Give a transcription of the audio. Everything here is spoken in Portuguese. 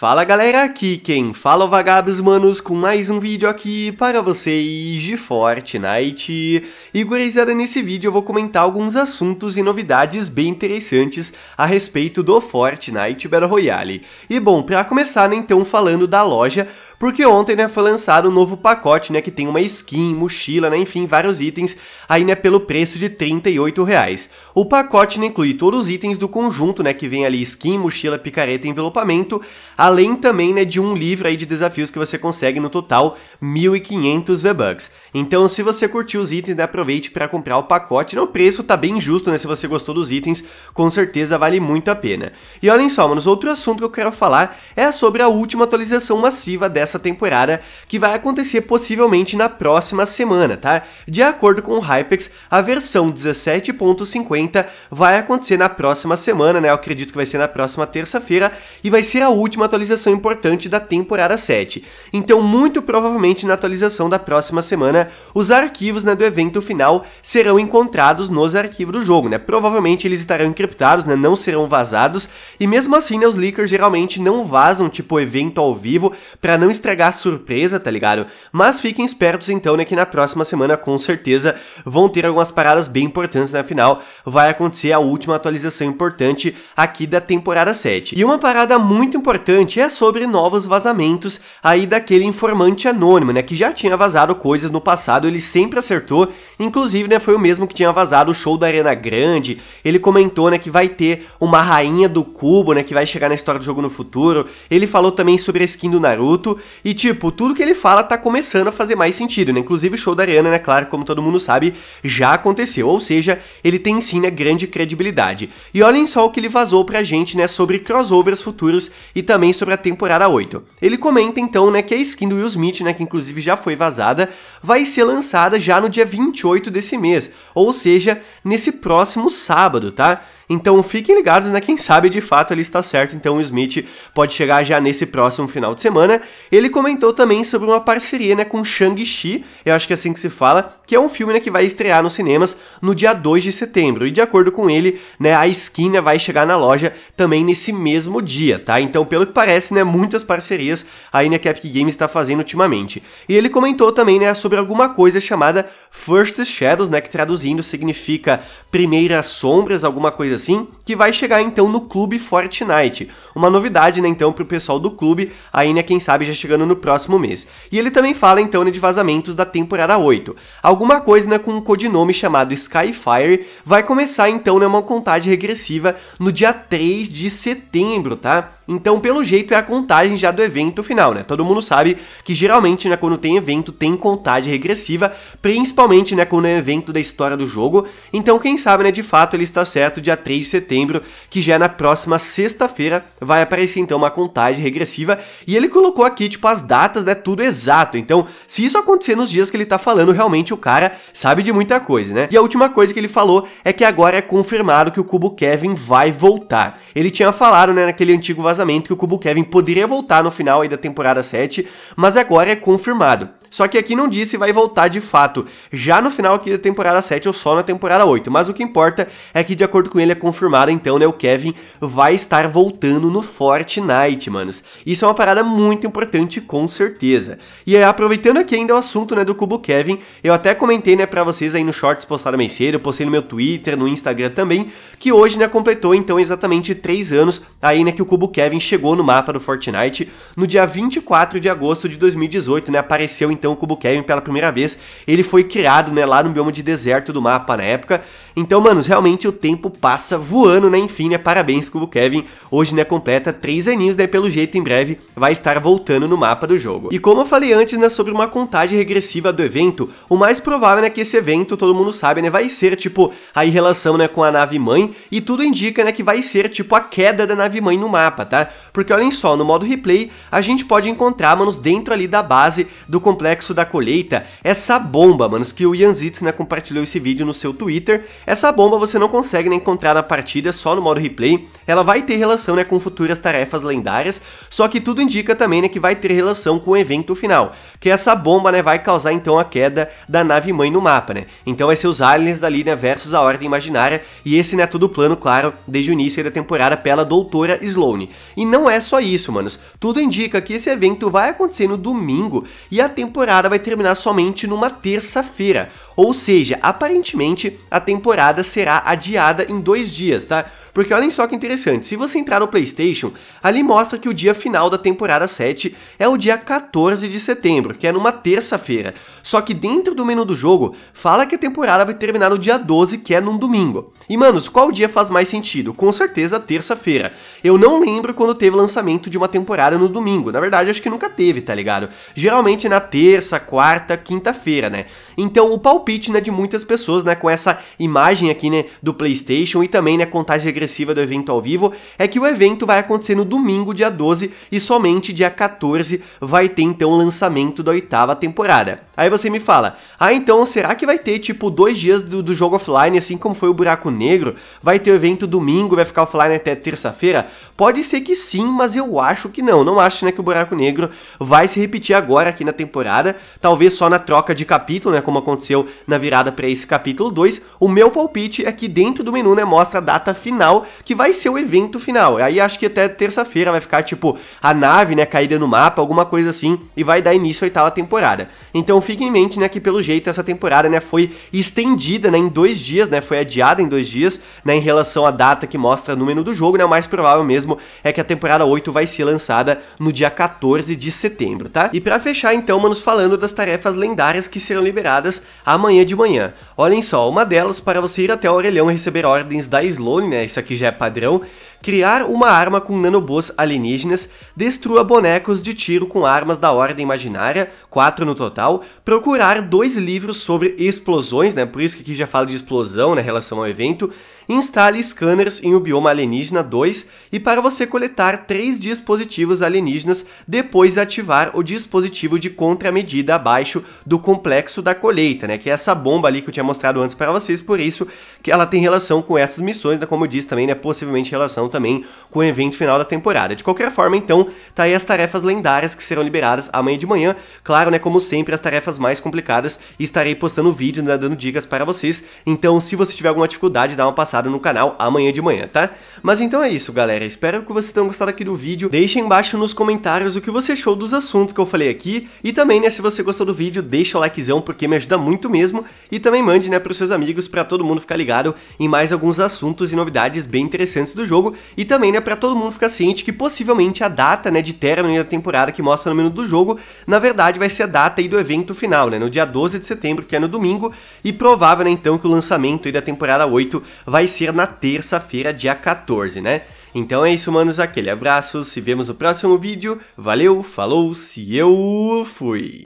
Fala galera, aqui quem fala é o Vagabos Manos com mais um vídeo aqui para vocês de Fortnite. E gurizada, nesse vídeo eu vou comentar alguns assuntos e novidades bem interessantes a respeito do Fortnite Battle Royale. E bom, para começar né, então falando da loja, porque ontem, né, foi lançado um novo pacote, né, que tem uma skin, mochila, né, enfim, vários itens, aí, né, pelo preço de R$ 38 reais. O pacote, né, inclui todos os itens do conjunto, né, que vem ali skin, mochila, picareta e envelopamento, além também, né, de um livro aí de desafios que você consegue no total 1.500 V-Bucks. Então, se você curtiu os itens, né, aproveite para comprar o pacote, né, o preço tá bem justo, né, se você gostou dos itens, com certeza vale muito a pena. E olhem só, manos, outro assunto que eu quero falar é sobre a última atualização massiva dessa dessa temporada, que vai acontecer possivelmente na próxima semana, tá? De acordo com o Hypex, a versão 17.50 vai acontecer na próxima semana, né? Eu acredito que vai ser na próxima terça-feira e vai ser a última atualização importante da temporada 7. Então, muito provavelmente na atualização da próxima semana, os arquivos né, do evento final serão encontrados nos arquivos do jogo, né? Provavelmente eles estarão encriptados, né? Não serão vazados e mesmo assim, né, os leakers geralmente não vazam tipo evento ao vivo para não estragar a surpresa, tá ligado? Mas fiquem espertos então, né, que na próxima semana com certeza vão ter algumas paradas bem importantes na né? final. Vai acontecer a última atualização importante aqui da temporada 7. E uma parada muito importante é sobre novos vazamentos aí daquele informante anônimo, né, que já tinha vazado coisas no passado, ele sempre acertou, inclusive, né, foi o mesmo que tinha vazado o show da Arena Grande. Ele comentou, né, que vai ter uma rainha do cubo, né, que vai chegar na história do jogo no futuro. Ele falou também sobre a skin do Naruto e, tipo, tudo que ele fala tá começando a fazer mais sentido, né? Inclusive o show da Ariana, né? Claro, como todo mundo sabe, já aconteceu. Ou seja, ele tem sim, né, grande credibilidade. E olhem só o que ele vazou pra gente, né, sobre crossovers futuros e também sobre a temporada 8. Ele comenta, então, né, que a skin do Will Smith, né, que inclusive já foi vazada, vai ser lançada já no dia 28 desse mês. Ou seja, nesse próximo sábado, tá? Então fiquem ligados, né? Quem sabe de fato ele está certo. Então o Smith pode chegar já nesse próximo final de semana. Ele comentou também sobre uma parceria, né, com Shang-Chi, eu acho que é assim que se fala, que é um filme né, que vai estrear nos cinemas no dia 2 de setembro. E de acordo com ele, né, a Skin né, vai chegar na loja também nesse mesmo dia, tá? Então, pelo que parece, né, muitas parcerias aí né, que a Epic Games está fazendo ultimamente. E ele comentou também, né, sobre alguma coisa chamada First Shadows, né, que traduzindo significa primeiras sombras, alguma coisa assim, que vai chegar então no clube Fortnite. Uma novidade, né, então, pro pessoal do clube, aí, né, quem sabe já chegando no próximo mês. E ele também fala, então, né, de vazamentos da temporada 8. Alguma coisa, né, com um codinome chamado Skyfire vai começar, então, né, uma contagem regressiva no dia 3 de setembro, tá? Então, pelo jeito, é a contagem já do evento final, né? Todo mundo sabe que geralmente, né, quando tem evento, tem contagem regressiva, principalmente, né, quando é evento da história do jogo. Então, quem sabe, né, de fato ele está certo, dia 3 de setembro, que já é na próxima sexta-feira, vai aparecer então uma contagem regressiva. E ele colocou aqui, tipo, as datas, né, tudo exato. Então, se isso acontecer nos dias que ele tá falando, realmente o cara sabe de muita coisa, né? E a última coisa que ele falou é que agora é confirmado que o Cubo Kevin vai voltar. Ele tinha falado, né, naquele antigo vazamento vazamento que o Cubo Kevin poderia voltar no final aí da temporada 7, mas agora é confirmado. Só que aqui não disse vai voltar de fato, já no final aqui da temporada 7 ou só na temporada 8. Mas o que importa é que, de acordo com ele, é confirmado, então, né? O Kevin vai estar voltando no Fortnite, manos. Isso é uma parada muito importante, com certeza. E aí, aproveitando aqui ainda o assunto, né, do Cubo Kevin, eu até comentei, né, pra vocês aí no shorts postado mais cedo, eu postei no meu Twitter, no Instagram também, que hoje, né, completou, então, exatamente 3 anos aí, né, que o Cubo Kevin chegou no mapa do Fortnite no dia 24 de agosto de 2018, né? Apareceu, então o Cubo Kevin pela primeira vez. Ele foi criado, né, lá no bioma de deserto do mapa na época. Então, manos, realmente o tempo passa voando, né? Enfim, né? Parabéns, Cubo Kevin. Hoje, né, completa três aninhos, né? Pelo jeito, em breve vai estar voltando no mapa do jogo. E como eu falei antes, né, sobre uma contagem regressiva do evento, o mais provável, é, né, que esse evento, todo mundo sabe, né, vai ser, tipo, a relação, né, com a nave-mãe, e tudo indica, né, que vai ser, tipo, a queda da nave-mãe no mapa, tá? Porque, olhem só, no modo replay, a gente pode encontrar, manos, dentro ali da base do complexo reflexo da colheita, essa bomba, manos, que o Ian Zitzner né, compartilhou esse vídeo no seu Twitter, essa bomba você não consegue nem né, encontrar na partida, só no modo replay, ela vai ter relação né, com futuras tarefas lendárias, só que tudo indica também né, que vai ter relação com o evento final, que essa bomba né, vai causar então a queda da nave-mãe no mapa, né? Então vai ser os aliens da linha né, versus a Ordem Imaginária, e esse né, tudo plano, claro, desde o início da temporada pela Doutora Sloane. E não é só isso, manos, tudo indica que esse evento vai acontecer no domingo, e a temporada temporada vai terminar somente numa terça-feira, ou seja, aparentemente a temporada será adiada em dois dias, tá? Porque olhem só que interessante, se você entrar no PlayStation, ali mostra que o dia final da temporada 7 é o dia 14 de setembro, que é numa terça-feira. Só que dentro do menu do jogo, fala que a temporada vai terminar no dia 12, que é num domingo. E manos, qual dia faz mais sentido? Com certeza terça-feira. Eu não lembro quando teve lançamento de uma temporada no domingo, na verdade acho que nunca teve, tá ligado? Geralmente na terça terça, quarta, quinta-feira, né? Então o palpite, né, de muitas pessoas, né, com essa imagem aqui, né, do PlayStation e também, né, contagem regressiva do evento ao vivo, é que o evento vai acontecer no domingo, dia 12, e somente dia 14 vai ter então o lançamento da oitava temporada. Aí você me fala, ah, então será que vai ter tipo dois dias do, do jogo offline, assim como foi o Buraco Negro? Vai ter o evento domingo, vai ficar offline até terça-feira? Pode ser que sim, mas eu acho que não. Não acho, né, que o Buraco Negro vai se repetir agora aqui na temporada temporada, talvez só na troca de capítulo, né, como aconteceu na virada para esse capítulo 2. O meu palpite é que dentro do menu, né, mostra a data final, que vai ser o evento final. Aí acho que até terça-feira vai ficar tipo a nave, né, caída no mapa, alguma coisa assim, e vai dar início à oitava temporada. Então fique em mente, né, que pelo jeito essa temporada, né, foi estendida, né, em dois dias, né, foi adiada em dois dias, né, em relação à data que mostra no menu do jogo, né, o mais provável mesmo é que a temporada 8 vai ser lançada no dia 14 de setembro, tá? E para fechar então, manos falando das tarefas lendárias que serão liberadas amanhã de manhã. Olhem só, uma delas para você ir até o orelhão receber ordens da Sloane, né? Isso aqui já é padrão criar uma arma com nanobots alienígenas, destrua bonecos de tiro com armas da ordem imaginária, quatro no total, procurar dois livros sobre explosões, né, por isso que aqui já falo de explosão na né, relação ao evento, instale scanners em o bioma alienígena 2 e para você coletar três dispositivos alienígenas, depois ativar o dispositivo de contramedida abaixo do complexo da colheita, né, que é essa bomba ali que eu tinha mostrado antes para vocês, por isso que ela tem relação com essas missões, né, como eu disse também, né, possivelmente relação relação também com o evento final da temporada. De qualquer forma, então, tá aí as tarefas lendárias que serão liberadas amanhã de manhã. Claro, né, como sempre, as tarefas mais complicadas e estarei postando vídeo, né, dando dicas para vocês. Então, se você tiver alguma dificuldade, dá uma passada no canal amanhã de manhã, tá? Mas então é isso, galera. Espero que vocês tenham gostado aqui do vídeo. Deixem embaixo nos comentários o que você achou dos assuntos que eu falei aqui. E também, né, se você gostou do vídeo, deixa o likezão porque me ajuda muito mesmo. E também mande, né, pros seus amigos para todo mundo ficar ligado em mais alguns assuntos e novidades bem interessantes do jogo. E também, né, para todo mundo ficar ciente que possivelmente a data, né, de término da temporada que mostra no menu do jogo, na verdade vai ser a data aí do evento final, né, no dia 12 de setembro, que é no domingo, e provável, né, então, que o lançamento aí da temporada 8 vai ser na terça-feira, dia 14, né? Então é isso, manos, aquele abraço, se vemos no próximo vídeo, valeu, falou, se eu fui!